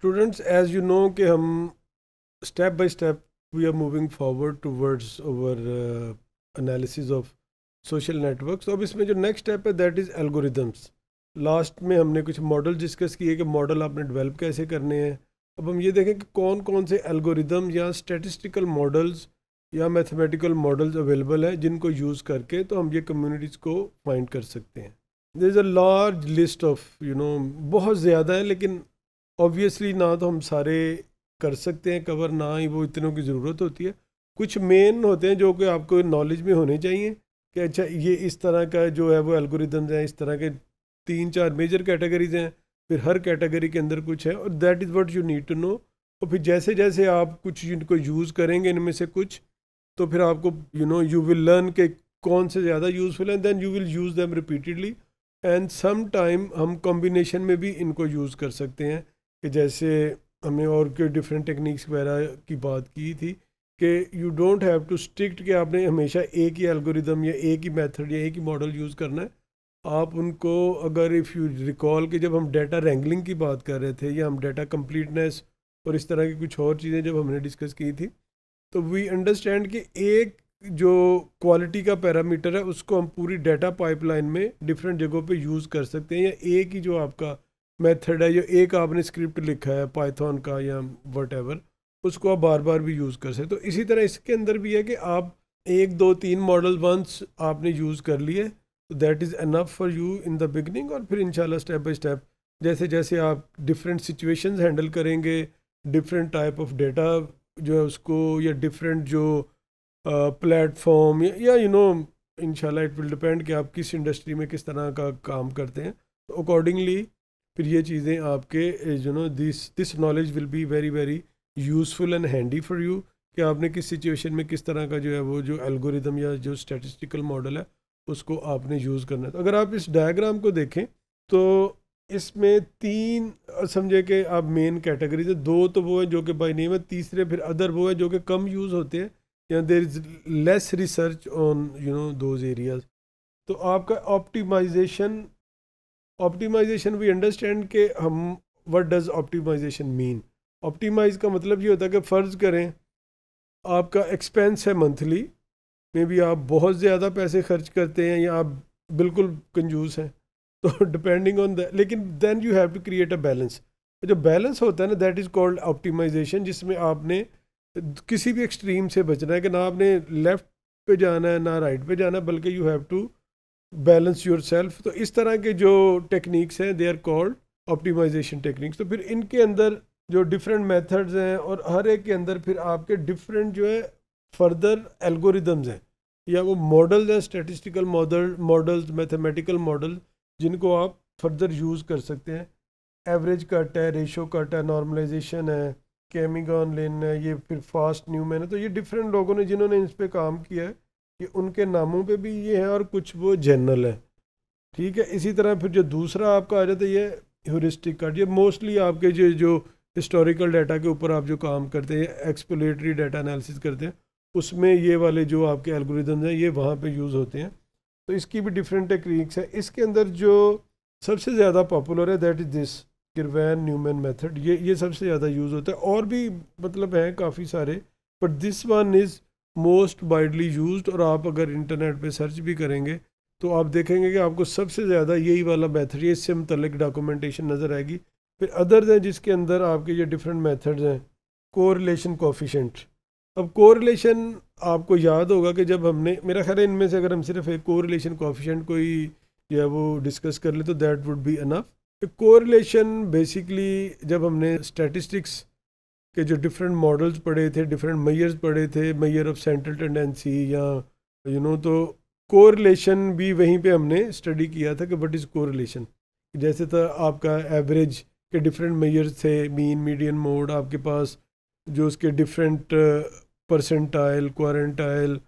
students as you know कि हम step by step we are moving forward towards over analysis of social networks अब इसमें जो next step है that is algorithms last में हमने कुछ मॉडल डिस्कस किए कि मॉडल आपने डेवलप कैसे करने हैं अब हम ये देखें कि कौन कौन से एल्गोरिदम या स्टेटिस्टिकल मॉडल्स या मैथमेटिकल मॉडल्स अवेलेबल हैं जिनको यूज़ करके तो हम ये कम्युनिटीज़ को फाइंड कर सकते हैं there is a large list of you know बहुत ज़्यादा है लेकिन ऑब्वियसली ना तो हम सारे कर सकते हैं कवर ना ही वो इतनों की ज़रूरत होती है कुछ मेन होते हैं जो कि आपको नॉलेज में होने चाहिए कि अच्छा ये इस तरह का जो है वो एल्गोरिदम्स हैं इस तरह के तीन चार मेजर कैटेगरीज हैं फिर हर कैटेगरी के अंदर कुछ है और that is what you need to know और फिर जैसे जैसे आप कुछ इनको यूज़ करेंगे इनमें से कुछ तो फिर आपको you know you will learn के कौन से ज़्यादा यूज़फुल हैं then you will use them repeatedly and some time हम कॉम्बिनेशन में भी इनको यूज़ कर सकते हैं कि जैसे हमने और के डिफरेंट टेक्निक्स वगैरह की बात की थी कि you don't have to strict कि आपने हमेशा एक ही एल्गोरिदम या एक ही मेथड या एक ही मॉडल यूज़ करना है आप उनको अगर इफ़ यू रिकॉल कि जब हम डेटा रैंगलिंग की बात कर रहे थे या हम डेटा कम्प्लीटनेस और इस तरह की कुछ और चीज़ें जब हमने डिस्कस की थी तो वी अंडरस्टैंड कि एक जो क्वालिटी का पैरामीटर है उसको हम पूरी डाटा पाइपलाइन में डिफरेंट जगहों पे यूज़ कर सकते हैं या एक ही जो आपका मेथड है जो एक आपने स्क्रिप्ट लिखा है पाइथन का या वट उसको आप बार बार भी यूज़ कर सकते तो इसी तरह इसके अंदर भी है कि आप एक दो तीन मॉडल वंस आपने यूज़ कर लिए तो that is enough for you in the beginning और फिर इंशाल्लाह स्टेप बाय स्टेप जैसे जैसे आप डिफरेंट सिचुएशंस हैंडल करेंगे डिफरेंट टाइप ऑफ डेटा जो है उसको या डिफरेंट जो प्लेटफॉर्म या यू नो इनशाला इट विल डिपेंड कि आप किस इंडस्ट्री में किस तरह का काम करते हैं तो अकॉर्डिंगली फिर ये चीज़ें आपके you know this this knowledge will be very very useful and handy for you कि आपने किस सिचुएशन में किस तरह का जो है वो जो एल्गोरिदम या जो स्टैटिस्टिकल मॉडल है उसको आपने यूज़ करना है तो अगर आप इस डायग्राम को देखें तो इसमें तीन समझे कि आप मेन कैटेगरीज हैं दो तो वो हैं जो कि बाई नहीं है तीसरे फिर अदर वो है जो कि कम यूज़ होते हैं या there is less research on you know those areas तो आपका ऑप्टिमाइजेशन ऑप्टिमाइजेशन वी अंडरस्टैंड के हम what does optimization mean optimize का मतलब ये होता है कि फ़र्ज़ करें आपका एक्सपेंस है मंथली मे बी आप बहुत ज़्यादा पैसे खर्च करते हैं या आप बिल्कुल कंजूस हैं तो डिपेंडिंग ऑन द लेकिन then you have to create a balance जो बैलेंस होता है ना दैट इज़ कॉल्ड ऑप्टिमाइजेशन जिसमें आपने किसी भी एक्सट्रीम से बचना है कि ना आपने लेफ़्ट पे जाना है ना राइट पे जाना है बल्कि you have to balance yourself तो इस तरह के जो टेक्निक्स हैं they are called optimization techniques तो फिर इनके अंदर जो डिफरेंट मेथड्स हैं और हर एक के अंदर फिर आपके डिफरेंट जो है फर्दर एल्गोरिदम्स हैं या वो मॉडल हैं statistical model models mathematical model जिनको आप फर्दर यूज़ कर सकते हैं एवरेज कट है रेशो कट है नॉर्मलाइजेशन है केमिगॉन लेन है ये फिर फास्ट न्यू मैन है तो ये डिफरेंट लोगों ने जिन्होंने इस पर काम किया है कि उनके नामों पे भी ये है और कुछ वो जनरल है ठीक है इसी तरह फिर जो दूसरा आपका आ जाता है ये ह्यूरिस्टिक कार्ड ये मोस्टली आपके जो जो हिस्टोरिकल डाटा के ऊपर आप जो काम करते हैं एक्सप्लेटरी डाटा एनालिसिस करते हैं उसमें ये वाले जो आपके एल्गोरिदम हैं ये वहाँ पर यूज़ होते हैं तो इसकी भी डिफरेंट टेक्निक्स है इसके अंदर जो सबसे ज़्यादा पॉपुलर है that is this Girvan Newman method ये ये सबसे ज़्यादा यूज़ होता है और भी मतलब हैं काफ़ी सारे but this one is most widely use और आप अगर इंटरनेट पे सर्च भी करेंगे तो आप देखेंगे कि आपको सबसे ज़्यादा यही वाला मेथड ये इससे मतलब डॉक्यूमेंटेशन नज़र आएगी फिर अदर्स हैं जिसके अंदर आपके ये डिफरेंट मेथड्स हैं कोरिलेशन कोफिशेंट अब कोरिलेशन आपको याद होगा कि जब हमने मेरा ख्याल है इनमें से अगर हम सिर्फ एक कोरिलेशन कोफिशेंट कोई जो है वो डिस्कस कर लें तो that would be enough correlation basically जब हमने स्टैटिस्टिक्स कि जो डिफरेंट मॉडल्स पड़े थे डिफरेंट मैयर्स पड़े थे मैयर ऑफ सेंट्रल टेंडेंसी या यू you नो know, तो कोरिलेशन भी वहीं पे हमने स्टडी किया था कि व्हाट इज़ कोरिलेशन जैसे था आपका एवरेज के डिफरेंट मैयर्स थे मीन मीडियन मोड आपके पास जो उसके डिफरेंट परसेंटाइल क्वारंटाइल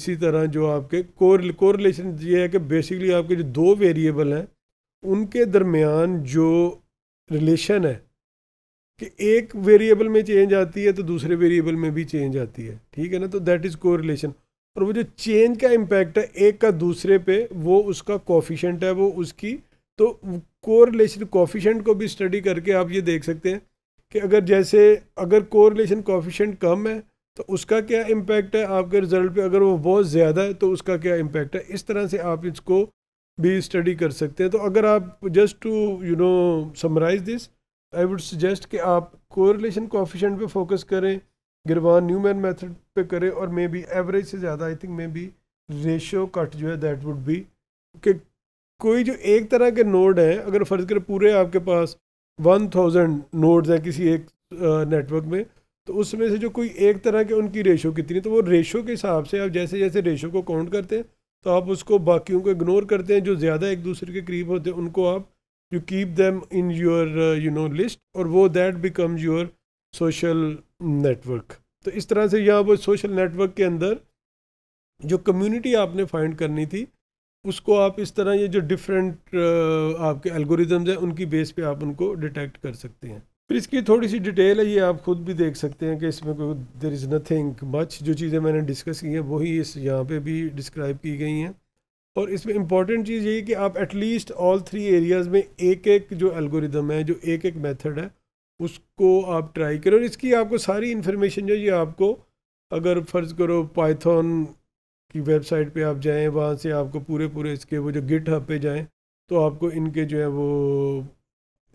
इसी तरह जो आपके कोर कोरिलेशन ये है कि बेसिकली आपके जो दो वेरिएबल हैं उनके दरमियान जो रिलेशन है कि एक वेरिएबल में चेंज आती है तो दूसरे वेरिएबल में भी चेंज आती है ठीक है ना तो दैट इज़ कोरिलेशन रिलेशन और वो जो चेंज का इम्पैक्ट है एक का दूसरे पे वो उसका कॉफिशेंट है वो उसकी तो कोरिलेशन कॉफिशेंट को भी स्टडी करके आप ये देख सकते हैं कि अगर जैसे अगर कोरिलेशन कॉफिशेंट कम है तो उसका क्या इम्पैक्ट है आपके रिजल्ट पे अगर वो बहुत ज़्यादा है तो उसका क्या इम्पैक्ट है इस तरह से आप इसको भी स्टडी कर सकते हैं तो अगर आप just to you know summarize this I would suggest कि आप कोरिलेशन कोफिशेंट पे फोकस करें गिरवान न्यूमैन मेथड पे करें और मे बी एवरेज से ज़्यादा I think maybe ratio cut जो है दैट वुड बी कि कोई जो एक तरह के नोड हैं अगर फ़र्ज़ करें पूरे आपके पास वन थाउजेंड नोड्स हैं किसी एक नेटवर्क में तो उसमें से जो कोई एक तरह के उनकी रेशो कितनी तो वो रेशो के हिसाब से आप जैसे जैसे रेशो को काउंट करते हैं तो आप उसको बाकियों को इग्नोर करते हैं जो ज़्यादा एक दूसरे के करीब होते हैं उनको आप you keep them in your you know list और वो that becomes your social network तो इस तरह से यहाँ वो सोशल नेटवर्क के अंदर जो कम्यूनिटी आपने फाइंड करनी थी उसको आप इस तरह ये जो डिफरेंट uh, आपके एल्गोरिदम्स हैं उनकी बेस पे आप उनको डिटेक्ट कर सकते हैं फिर इसकी थोड़ी सी डिटेल है ये आप ख़ुद भी देख सकते हैं कि इसमें कोई देर इज़ नथिंग मच जो चीज़ें मैंने डिस्कस की हैं वही इस यहाँ पे भी डिस्क्राइब की गई हैं और इसमें इम्पॉर्टेंट चीज़ यही कि आप एटलीस्ट ऑल थ्री एरियाज़ में एक एक जो एल्गोरिदम है जो एक एक मेथड है उसको आप ट्राई करें और इसकी आपको सारी इन्फॉर्मेशन जो ये आपको अगर फ़र्ज़ करो पाइथन की वेबसाइट पे आप जाएं वहाँ से आपको पूरे पूरे इसके वो जो गिट हब पे जाएं तो आपको इनके जो है वो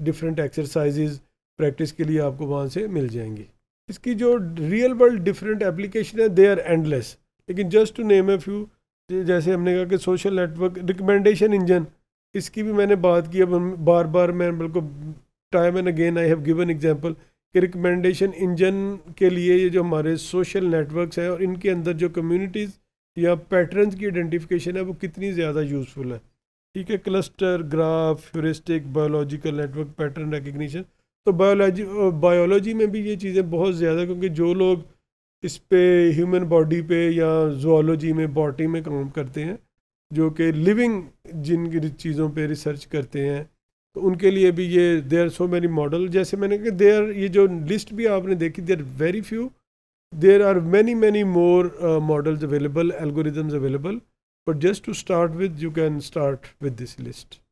डिफरेंट एक्सरसाइज प्रैक्टिस के लिए आपको वहाँ से मिल जाएंगी इसकी जो रियल वर्ल्ड डिफरेंट एप्लीकेशन है दे आर एंडलेस लेकिन just to name a few जैसे हमने कहा कि सोशल नेटवर्क रिकमेंडेशन इंजन इसकी भी मैंने बात की अब बार बार मैं बिल्कुल time and again I have given example कि रिकमेंडेशन इंजन के लिए ये जो हमारे सोशल नेटवर्क्स हैं और इनके अंदर जो कम्युनिटीज़ या पैटर्न्स की आइडेंटिफिकेशन है वो कितनी ज़्यादा यूज़फुल है ठीक है cluster graph heuristic biological network pattern recognition तो बायोलॉजी बायोलॉजी में भी ये चीज़ें बहुत ज़्यादा क्योंकि जो लोग इस पे ह्यूमन बॉडी पे या जोलॉजी में बॉटी में काम करते हैं जो कि लिविंग जिन चीज़ों पे रिसर्च करते हैं तो उनके लिए भी ये they are so many model जैसे मैंने कहा दे आर ये जो लिस्ट भी आपने देखी they are very few there are many many more models available algorithms available but just to start with you can start with this list